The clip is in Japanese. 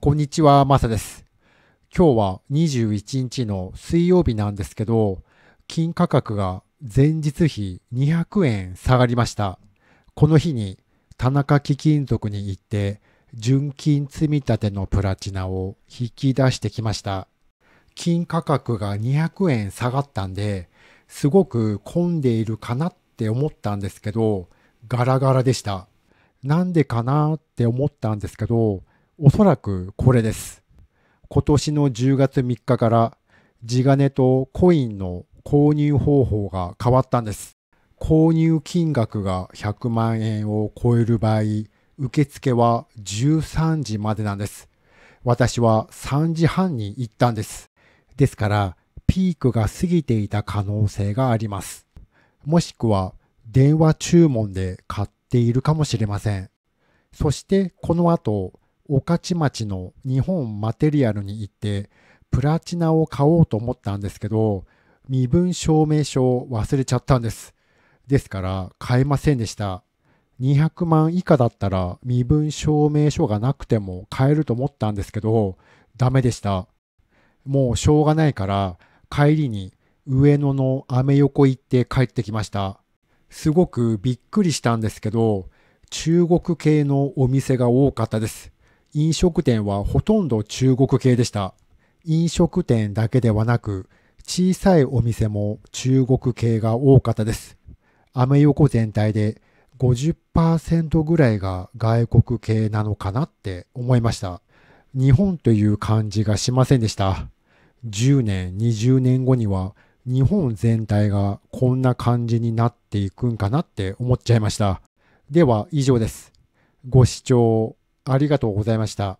こんにちは、まさです。今日は21日の水曜日なんですけど、金価格が前日比200円下がりました。この日に田中貴金属に行って、純金積立のプラチナを引き出してきました。金価格が200円下がったんで、すごく混んでいるかなって思ったんですけど、ガラガラでした。なんでかなって思ったんですけど、おそらくこれです。今年の10月3日から地金とコインの購入方法が変わったんです。購入金額が100万円を超える場合、受付は13時までなんです。私は3時半に行ったんです。ですから、ピークが過ぎていた可能性があります。もしくは、電話注文で買っているかもしれません。そして、この後、御徒町の日本マテリアルに行ってプラチナを買おうと思ったんですけど身分証明書を忘れちゃったんですですから買えませんでした200万以下だったら身分証明書がなくても買えると思ったんですけどダメでしたもうしょうがないから帰りに上野のアメ横行って帰ってきましたすごくびっくりしたんですけど中国系のお店が多かったです飲食店はほとんど中国系でした。飲食店だけではなく、小さいお店も中国系が多かったです。アメ横全体で50%ぐらいが外国系なのかなって思いました。日本という感じがしませんでした。10年、20年後には日本全体がこんな感じになっていくんかなって思っちゃいました。では以上です。ご視聴ありがとうございました。